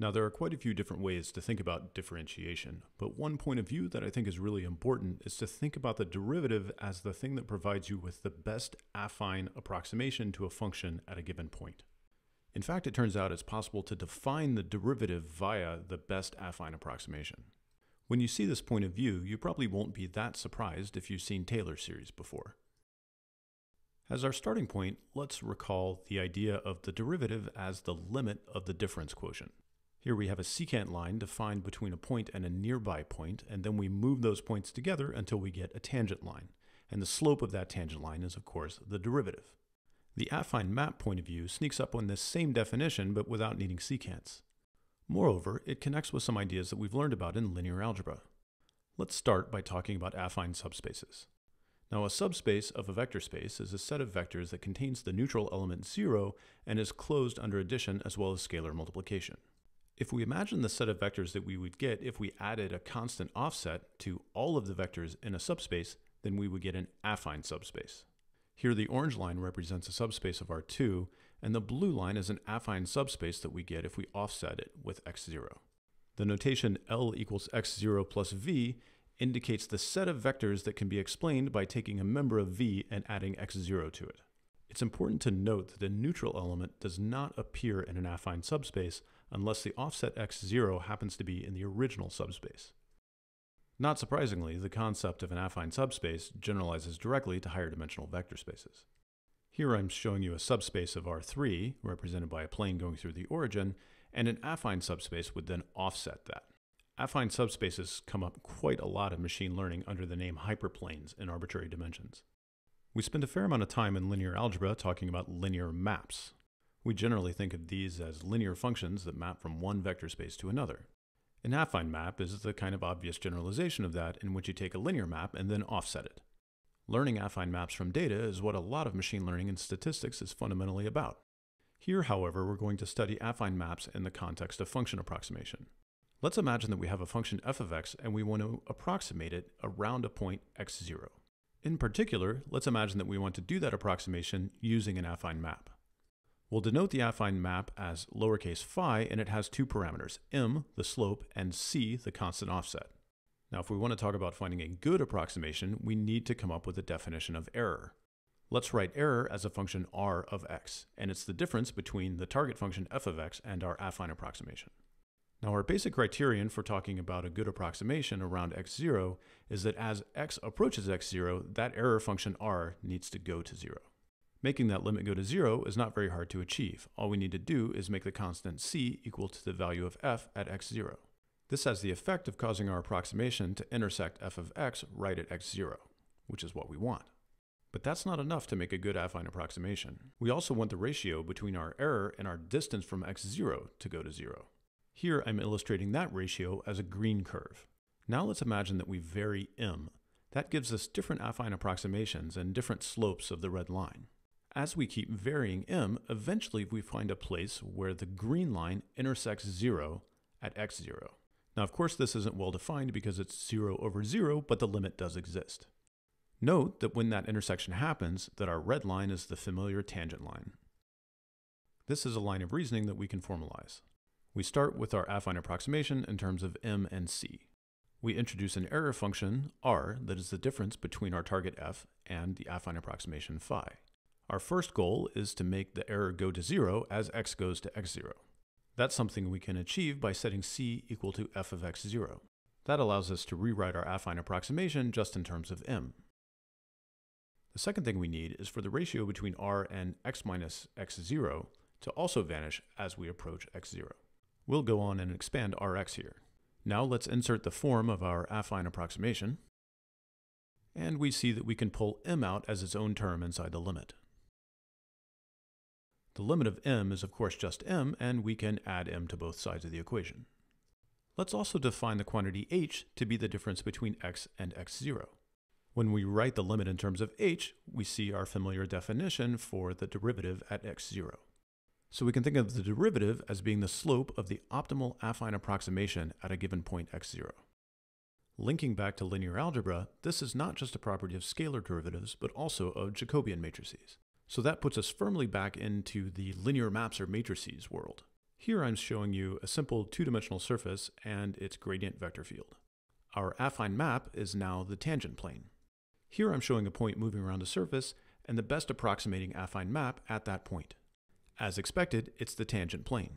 Now, there are quite a few different ways to think about differentiation, but one point of view that I think is really important is to think about the derivative as the thing that provides you with the best affine approximation to a function at a given point. In fact, it turns out it's possible to define the derivative via the best affine approximation. When you see this point of view, you probably won't be that surprised if you've seen Taylor series before. As our starting point, let's recall the idea of the derivative as the limit of the difference quotient. Here we have a secant line defined between a point and a nearby point, and then we move those points together until we get a tangent line. And the slope of that tangent line is, of course, the derivative. The affine map point of view sneaks up on this same definition, but without needing secants. Moreover, it connects with some ideas that we've learned about in linear algebra. Let's start by talking about affine subspaces. Now a subspace of a vector space is a set of vectors that contains the neutral element zero and is closed under addition as well as scalar multiplication. If we imagine the set of vectors that we would get if we added a constant offset to all of the vectors in a subspace, then we would get an affine subspace. Here the orange line represents a subspace of R2, and the blue line is an affine subspace that we get if we offset it with x0. The notation L equals x0 plus v indicates the set of vectors that can be explained by taking a member of v and adding x0 to it. It's important to note that the neutral element does not appear in an affine subspace unless the offset x0 happens to be in the original subspace. Not surprisingly, the concept of an affine subspace generalizes directly to higher dimensional vector spaces. Here I'm showing you a subspace of R3, represented by a plane going through the origin, and an affine subspace would then offset that. Affine subspaces come up quite a lot in machine learning under the name hyperplanes in arbitrary dimensions. We spend a fair amount of time in linear algebra talking about linear maps. We generally think of these as linear functions that map from one vector space to another. An affine map is the kind of obvious generalization of that in which you take a linear map and then offset it. Learning affine maps from data is what a lot of machine learning and statistics is fundamentally about. Here, however, we're going to study affine maps in the context of function approximation. Let's imagine that we have a function f of x and we want to approximate it around a point x0. In particular, let's imagine that we want to do that approximation using an affine map. We'll denote the affine map as lowercase phi, and it has two parameters, m, the slope, and c, the constant offset. Now, if we want to talk about finding a good approximation, we need to come up with a definition of error. Let's write error as a function r of x, and it's the difference between the target function f of x and our affine approximation. Now, our basic criterion for talking about a good approximation around x0 is that as x approaches x0, that error function r needs to go to 0. Making that limit go to 0 is not very hard to achieve. All we need to do is make the constant c equal to the value of f at x0. This has the effect of causing our approximation to intersect f of x right at x0, which is what we want. But that's not enough to make a good affine approximation. We also want the ratio between our error and our distance from x0 to go to 0. Here I'm illustrating that ratio as a green curve. Now let's imagine that we vary m. That gives us different affine approximations and different slopes of the red line. As we keep varying m, eventually we find a place where the green line intersects 0 at x0. Now of course this isn't well defined because it's 0 over 0, but the limit does exist. Note that when that intersection happens, that our red line is the familiar tangent line. This is a line of reasoning that we can formalize. We start with our affine approximation in terms of m and c. We introduce an error function, r, that is the difference between our target f and the affine approximation phi. Our first goal is to make the error go to zero as x goes to x0. That's something we can achieve by setting c equal to f of x0. That allows us to rewrite our affine approximation just in terms of m. The second thing we need is for the ratio between r and x minus x0 to also vanish as we approach x0. We'll go on and expand Rx here. Now let's insert the form of our affine approximation, and we see that we can pull m out as its own term inside the limit. The limit of m is of course just m, and we can add m to both sides of the equation. Let's also define the quantity h to be the difference between x and x0. When we write the limit in terms of h, we see our familiar definition for the derivative at x0. So we can think of the derivative as being the slope of the optimal affine approximation at a given point x0. Linking back to linear algebra, this is not just a property of scalar derivatives, but also of Jacobian matrices. So that puts us firmly back into the linear maps or matrices world. Here I'm showing you a simple two-dimensional surface and its gradient vector field. Our affine map is now the tangent plane. Here I'm showing a point moving around the surface and the best approximating affine map at that point. As expected, it's the tangent plane.